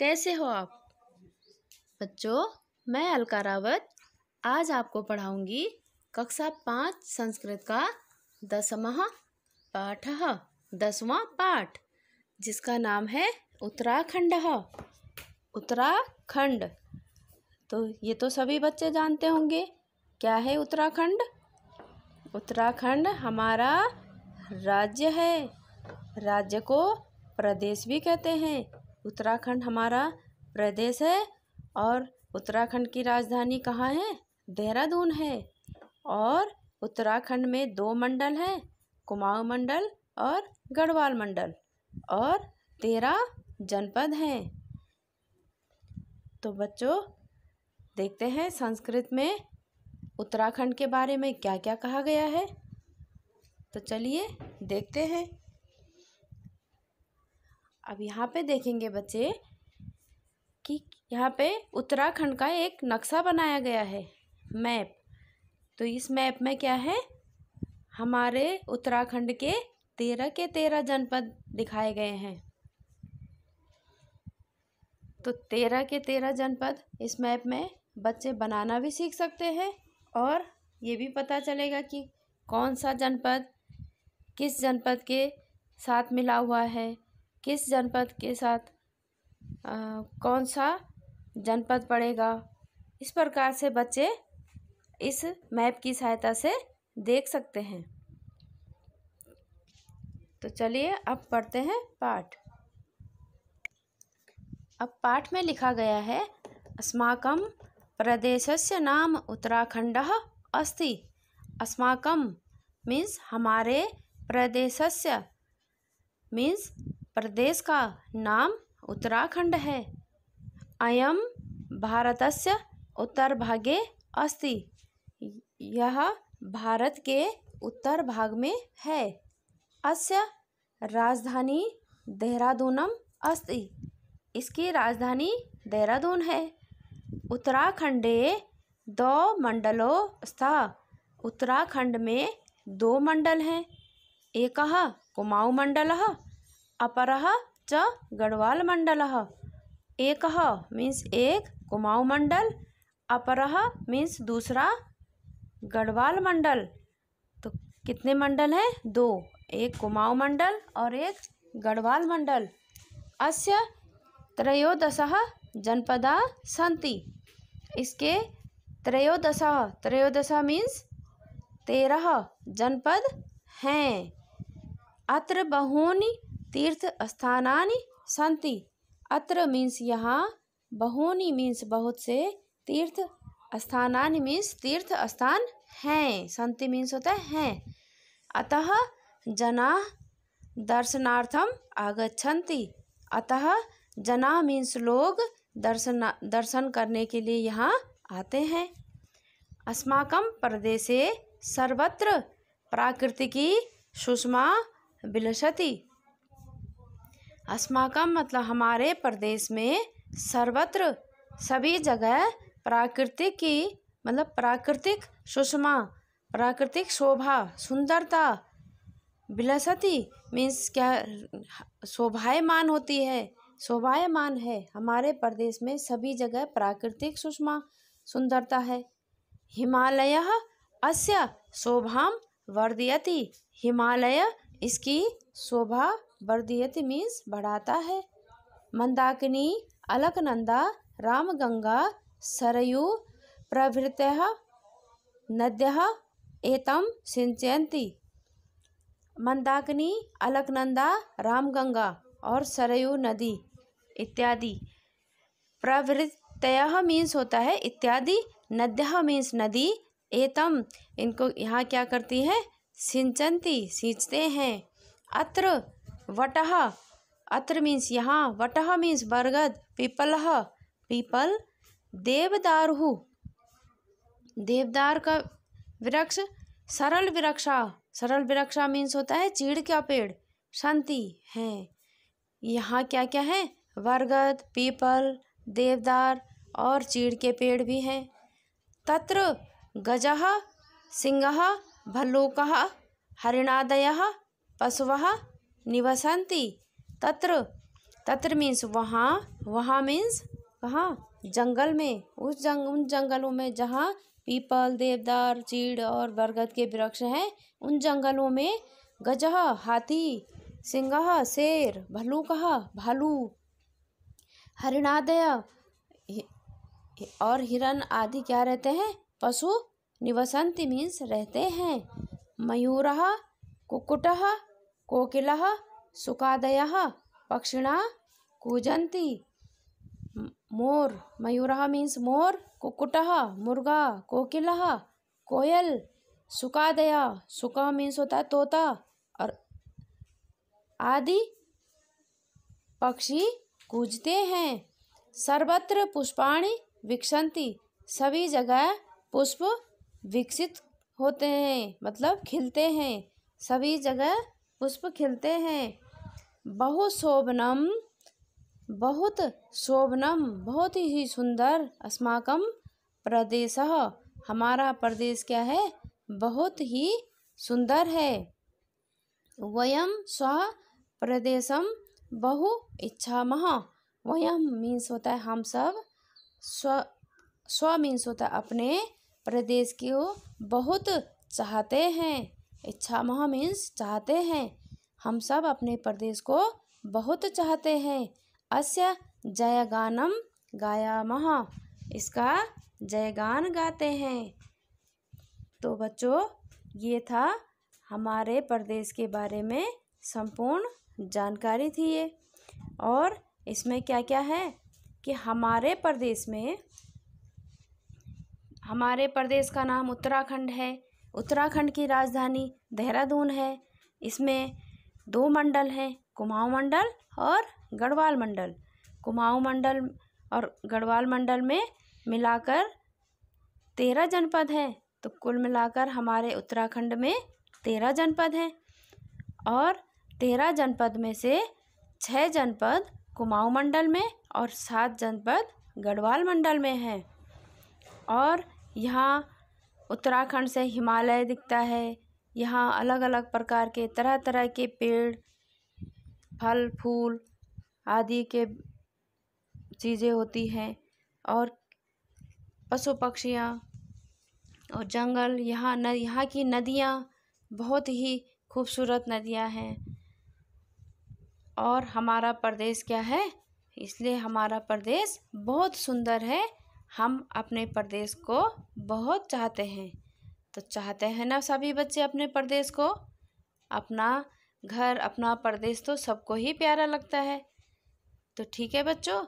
कैसे हो आप बच्चों मैं अलका रावत आज आपको पढ़ाऊंगी कक्षा पाँच संस्कृत का दसवा पाठ हाँ, दसवां पाठ जिसका नाम है उत्तराखंड हाँ। उत्तराखंड तो ये तो सभी बच्चे जानते होंगे क्या है उत्तराखंड उत्तराखंड हमारा राज्य है राज्य को प्रदेश भी कहते हैं उत्तराखंड हमारा प्रदेश है और उत्तराखंड की राजधानी कहाँ है देहरादून है और उत्तराखंड में दो मंडल हैं कुमाऊं मंडल और गढ़वाल मंडल और तेरह जनपद हैं तो बच्चों देखते हैं संस्कृत में उत्तराखंड के बारे में क्या क्या कहा गया है तो चलिए देखते हैं अब यहाँ पे देखेंगे बच्चे कि यहाँ पे उत्तराखंड का एक नक्शा बनाया गया है मैप तो इस मैप में क्या है हमारे उत्तराखंड के तेरह के तेरह जनपद दिखाए गए हैं तो तेरह के तेरह जनपद इस मैप में बच्चे बनाना भी सीख सकते हैं और ये भी पता चलेगा कि कौन सा जनपद किस जनपद के साथ मिला हुआ है किस जनपद के साथ कौन सा जनपद पड़ेगा इस प्रकार से बच्चे इस मैप की सहायता से देख सकते हैं तो चलिए अब पढ़ते हैं पाठ अब पाठ में लिखा गया है प्रदेश प्रदेशस्य नाम उत्तराखंड अस्ति अस्माकम मीन्स हमारे प्रदेशस्य मीन्स प्रदेश का नाम उत्तराखंड है अयम भारत से उत्तर भागे अस्ति यह भारत के उत्तर भाग में है अस्य राजधानी देहरादूनम अस्ति इसकी राजधानी देहरादून है उत्तराखंडे दो मंडलों स्था उत्तराखंड में दो मंडल हैं एक कुमाऊ मंडल अपर च मंडल एक मीन्स एक कुमाऊ मंडल अपर मीन्स दूसरा गढ़वाल मंडल तो कितने मंडल हैं दो एक कुमाऊ मंडल और एक गढ़वाल मंडल अस्य त्रयोदश जनपदा सन्ति इसके त्रयोदश त्रयोदश मीन्स तेरह जनपद हैं अत्र बहूनी तीर्थ स्थानानि सन्ति अत्र मीन्स यहाँ बहूनी मीन्स बहुत से तीर्थ स्थानानि मीन्स तीर्थ स्थान हैं संति मीन्स होता है हैं अतः जना दर्शनार्थम आगच्छन्ति अतः जना मीन्स लोग दर्शन दर्शन करने के लिए यहाँ आते हैं अस्माकं प्रदेशे सर्वत्र प्राकृतिकी सुषमा विलसती अस्माकम मतलब हमारे प्रदेश में सर्वत्र सभी जगह प्राकृतिक की मतलब प्राकृतिक सुषमा प्राकृतिक शोभा सुंदरता बिलसती मीन्स क्या शोभायमान होती है शोभायमान है हमारे प्रदेश में सभी जगह प्राकृतिक सुषमा सुंदरता है हिमालय अस्य शोभा वर्धयती हिमालय इसकी शोभा बर्दियत मीन्स बढ़ाता है मंदाकिनी अलकनंदा रामगंगा सरयू प्रभृत नद्य एतम सिंचयती मंदाकिनी अलकनंदा रामगंगा और सरयू नदी इत्यादि प्रवृत्तय मीन्स होता है इत्यादि नद्य मीन्स नदी एतम इनको यहाँ क्या करती है सिंचंती सींचते हैं अत्र वटह अत्र मीन्स यहाँ वटह मीन्स बरगद पीपल पीपल देवदारु देवदार का वृक्ष सरल वृक्षा सरल वृक्षा मीन्स होता है चीड़ का पेड़ शांति है यहाँ क्या क्या है बरगद पीपल देवदार और चीड़ के पेड़ भी हैं तत्र गजह सिंह भल्लूक हरिणादय पशु निवसंती तत्र तत्र मीन्स वहाँ वहाँ मीन्स कहाँ जंगल में उस जंग उन जंगलों में जहाँ पीपल देवदार चीड़ और बरगद के वृक्ष हैं उन जंगलों में गजह हाथी सिंगह शेर भलूकह भालू हरिणादय और हिरण आदि क्या रहते हैं पशु निवसंती मीन्स रहते हैं मयूर कुकुट कोकिल सुखादय पक्षिण कूजती मोर मयूर मीन्स मोर कुकुट मुर्गा कोकिल कोयल सुखादय सुख मीन्स होता है तोता और आदि पक्षी कूजते हैं सर्वत्र पुष्पाणी विकसंति सभी जगह पुष्प विकसित होते हैं मतलब खिलते हैं सभी जगह पुष्प खिलते हैं बहुत शोभनम बहुत शोभनम बहुत ही सुंदर अस्माकम प्रदेश हमारा प्रदेश क्या है बहुत ही सुंदर है वयम स्व प्रदेशम बहु इच्छा मह वयम मीन्स होता है हम सब स्व स्व मीन्स होता है अपने प्रदेश को बहुत चाहते हैं इच्छा महा मीन्स चाहते हैं हम सब अपने प्रदेश को बहुत चाहते हैं अस्य जय गानम गाया महा इसका जयगान गाते हैं तो बच्चों ये था हमारे प्रदेश के बारे में संपूर्ण जानकारी थी ये और इसमें क्या क्या है कि हमारे प्रदेश में हमारे प्रदेश का नाम उत्तराखंड है उत्तराखंड की राजधानी देहरादून है इसमें दो मंडल हैं कुमाऊं मंडल और गढ़वाल मंडल कुमाऊं मंडल और गढ़वाल मंडल में मिलाकर तेरह जनपद हैं तो कुल मिलाकर हमारे उत्तराखंड में तेरह जनपद हैं और तेरह जनपद में से छः जनपद कुमाऊं मंडल में और सात जनपद गढ़वाल मंडल में हैं और यहाँ उत्तराखंड से हिमालय दिखता है यहाँ अलग अलग प्रकार के तरह तरह के पेड़ फल फूल आदि के चीज़ें होती हैं और पशु पक्षियाँ और जंगल यहाँ न यहाँ की नदियाँ बहुत ही खूबसूरत नदियाँ हैं और हमारा प्रदेश क्या है इसलिए हमारा प्रदेश बहुत सुंदर है हम अपने प्रदेश को बहुत चाहते हैं तो चाहते हैं ना सभी बच्चे अपने प्रदेश को अपना घर अपना प्रदेश तो सबको ही प्यारा लगता है तो ठीक है बच्चों